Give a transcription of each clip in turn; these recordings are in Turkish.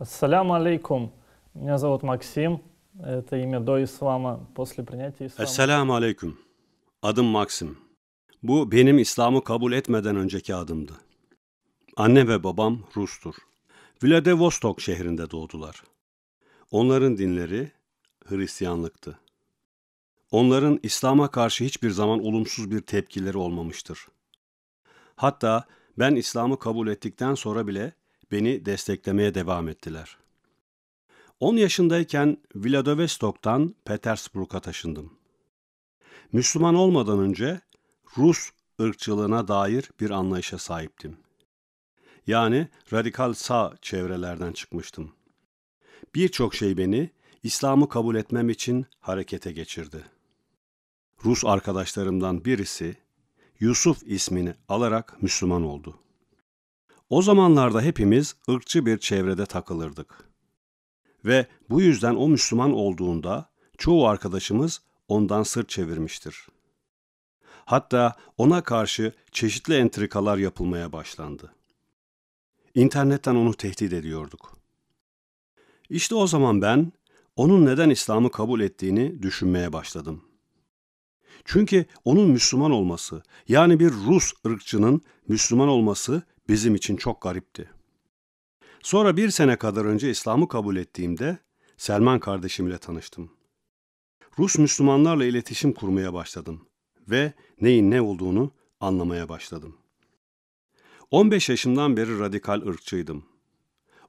Ассаляму алейкум. Меня зовут Максим. Это имя до ислама, после принятия ислама. Esselamu aleyküm. Adım Maxim. Bu benim İslam'ı kabul etmeden önceki adımdı. Anne ve babam Rus'tur. Vladivostok şehrinde doğdular. Onların dinleri Hristiyanlıktı. Onların İslam'a karşı hiçbir zaman olumsuz bir tepkileri olmamıştır. Hatta ben İslam'ı kabul ettikten sonra bile beni desteklemeye devam ettiler. 10 yaşındayken Vladivostok'tan Petersburg'a taşındım. Müslüman olmadan önce Rus ırkçılığına dair bir anlayışa sahiptim. Yani radikal sağ çevrelerden çıkmıştım. Birçok şey beni İslam'ı kabul etmem için harekete geçirdi. Rus arkadaşlarımdan birisi Yusuf ismini alarak Müslüman oldu. O zamanlarda hepimiz ırkçı bir çevrede takılırdık. Ve bu yüzden o Müslüman olduğunda çoğu arkadaşımız ondan sırt çevirmiştir. Hatta ona karşı çeşitli entrikalar yapılmaya başlandı. İnternetten onu tehdit ediyorduk. İşte o zaman ben onun neden İslam'ı kabul ettiğini düşünmeye başladım. Çünkü onun Müslüman olması, yani bir Rus ırkçının Müslüman olması bizim için çok garipti. Sonra bir sene kadar önce İslam'ı kabul ettiğimde Selman kardeşimle tanıştım. Rus Müslümanlarla iletişim kurmaya başladım ve neyin ne olduğunu anlamaya başladım. 15 yaşımdan beri radikal ırkçıydım.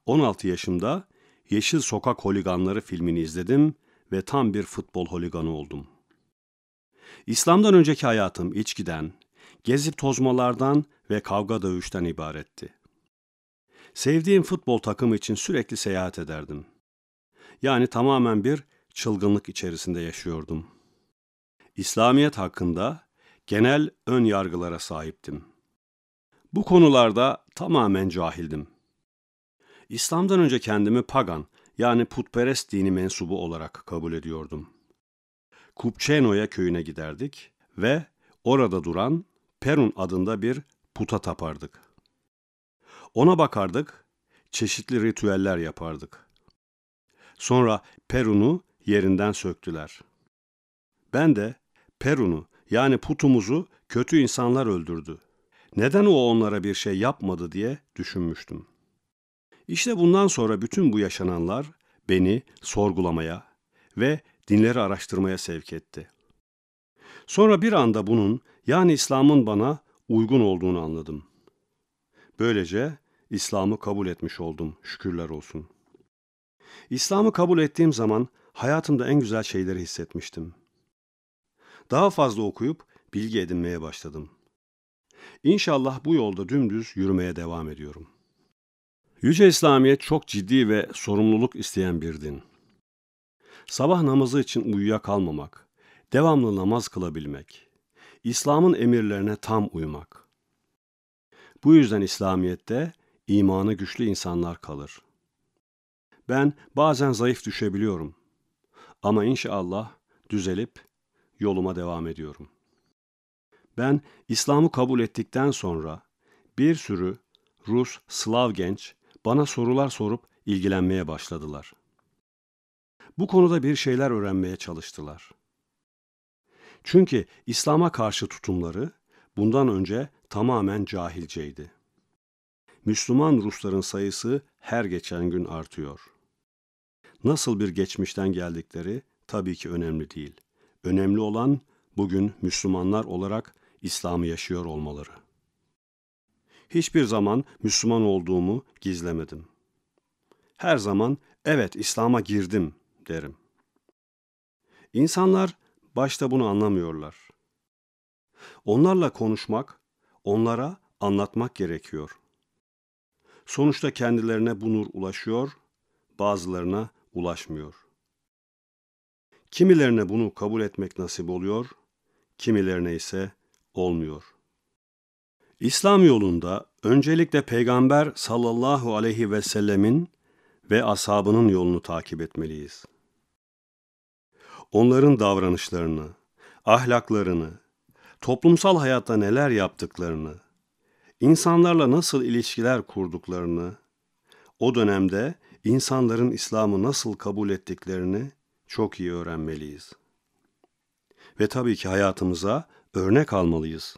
16 yaşımda Yeşil Sokak Holiganları filmini izledim ve tam bir futbol holiganı oldum. İslam'dan önceki hayatım içkiden, gezip tozmalardan ve kavga dövüşten ibaretti. Sevdiğim futbol takımı için sürekli seyahat ederdim. Yani tamamen bir çılgınlık içerisinde yaşıyordum. İslamiyet hakkında genel ön yargılara sahiptim. Bu konularda tamamen cahildim. İslam'dan önce kendimi pagan yani putperest dini mensubu olarak kabul ediyordum. Kupçeno'ya köyüne giderdik ve orada duran Perun adında bir puta tapardık. Ona bakardık, çeşitli ritüeller yapardık. Sonra Perun'u yerinden söktüler. Ben de Perun'u yani putumuzu kötü insanlar öldürdü. Neden o onlara bir şey yapmadı diye düşünmüştüm. İşte bundan sonra bütün bu yaşananlar beni sorgulamaya ve dinleri araştırmaya sevk etti. Sonra bir anda bunun yani İslam'ın bana uygun olduğunu anladım. Böylece İslam'ı kabul etmiş oldum, şükürler olsun. İslam'ı kabul ettiğim zaman hayatımda en güzel şeyleri hissetmiştim. Daha fazla okuyup bilgi edinmeye başladım. İnşallah bu yolda dümdüz yürümeye devam ediyorum. Yüce İslamiyet çok ciddi ve sorumluluk isteyen bir din. Sabah namazı için uyuya kalmamak, devamlı namaz kılabilmek, İslam'ın emirlerine tam uymak. Bu yüzden İslamiyet'te imanı güçlü insanlar kalır. Ben bazen zayıf düşebiliyorum. Ama inşallah düzelip yoluma devam ediyorum. Ben İslam'ı kabul ettikten sonra bir sürü Rus, Slav genç bana sorular sorup ilgilenmeye başladılar. Bu konuda bir şeyler öğrenmeye çalıştılar.'' Çünkü İslam'a karşı tutumları bundan önce tamamen cahilceydi. Müslüman Rusların sayısı her geçen gün artıyor. Nasıl bir geçmişten geldikleri tabii ki önemli değil. Önemli olan bugün Müslümanlar olarak İslam'ı yaşıyor olmaları. Hiçbir zaman Müslüman olduğumu gizlemedim. Her zaman evet İslam'a girdim derim. İnsanlar başta bunu anlamıyorlar. Onlarla konuşmak, onlara anlatmak gerekiyor. Sonuçta kendilerine bu nur ulaşıyor, bazılarına ulaşmıyor. Kimilerine bunu kabul etmek nasip oluyor, kimilerine ise olmuyor. İslam yolunda öncelikle Peygamber sallallahu aleyhi ve sellemin ve ashabının yolunu takip etmeliyiz onların davranışlarını, ahlaklarını, toplumsal hayatta neler yaptıklarını, insanlarla nasıl ilişkiler kurduklarını, o dönemde insanların İslam'ı nasıl kabul ettiklerini çok iyi öğrenmeliyiz. Ve tabii ki hayatımıza örnek almalıyız.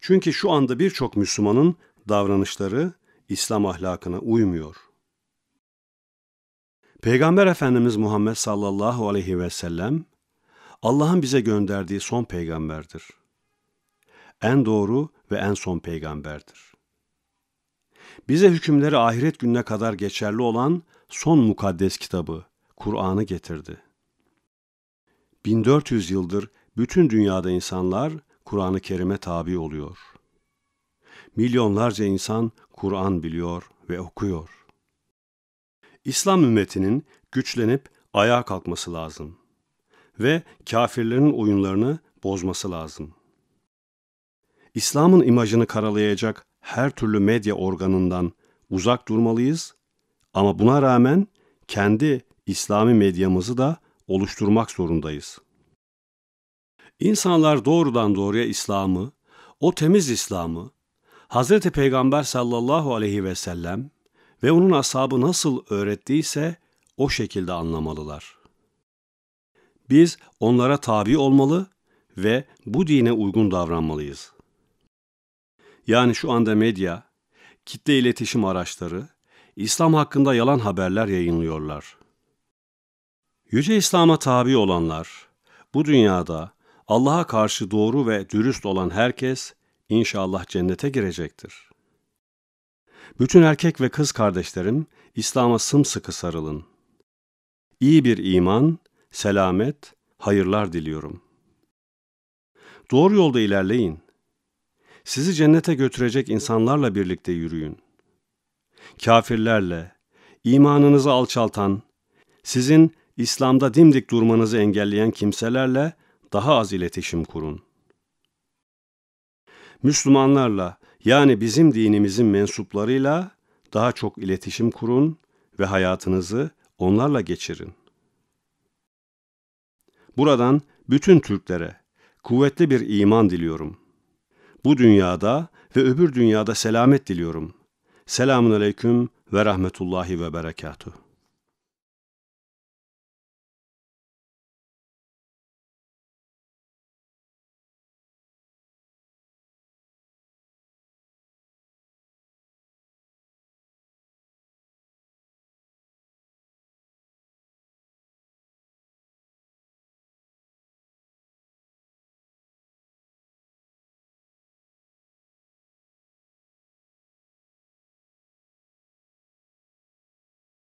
Çünkü şu anda birçok Müslümanın davranışları İslam ahlakına uymuyor.'' Peygamber Efendimiz Muhammed sallallahu aleyhi ve sellem Allah'ın bize gönderdiği son peygamberdir. En doğru ve en son peygamberdir. Bize hükümleri ahiret gününe kadar geçerli olan son mukaddes kitabı, Kur'an'ı getirdi. 1400 yıldır bütün dünyada insanlar Kur'an-ı Kerim'e tabi oluyor. Milyonlarca insan Kur'an biliyor ve okuyor. İslam ümmetinin güçlenip ayağa kalkması lazım ve kafirlerin oyunlarını bozması lazım. İslam'ın imajını karalayacak her türlü medya organından uzak durmalıyız ama buna rağmen kendi İslami medyamızı da oluşturmak zorundayız. İnsanlar doğrudan doğruya İslam'ı, o temiz İslam'ı, Hz. Peygamber sallallahu aleyhi ve sellem ve onun ashabı nasıl öğrettiyse o şekilde anlamalılar. Biz onlara tabi olmalı ve bu dine uygun davranmalıyız. Yani şu anda medya, kitle iletişim araçları, İslam hakkında yalan haberler yayınlıyorlar. Yüce İslam'a tabi olanlar, bu dünyada Allah'a karşı doğru ve dürüst olan herkes inşallah cennete girecektir. Bütün erkek ve kız kardeşlerim, İslam'a sımsıkı sarılın. İyi bir iman, selamet, hayırlar diliyorum. Doğru yolda ilerleyin. Sizi cennete götürecek insanlarla birlikte yürüyün. Kafirlerle, imanınızı alçaltan, sizin İslam'da dimdik durmanızı engelleyen kimselerle daha az iletişim kurun. Müslümanlarla, yani bizim dinimizin mensuplarıyla daha çok iletişim kurun ve hayatınızı onlarla geçirin. Buradan bütün Türklere kuvvetli bir iman diliyorum. Bu dünyada ve öbür dünyada selamet diliyorum. Selamun aleyküm ve rahmetullahi ve berekatuhu.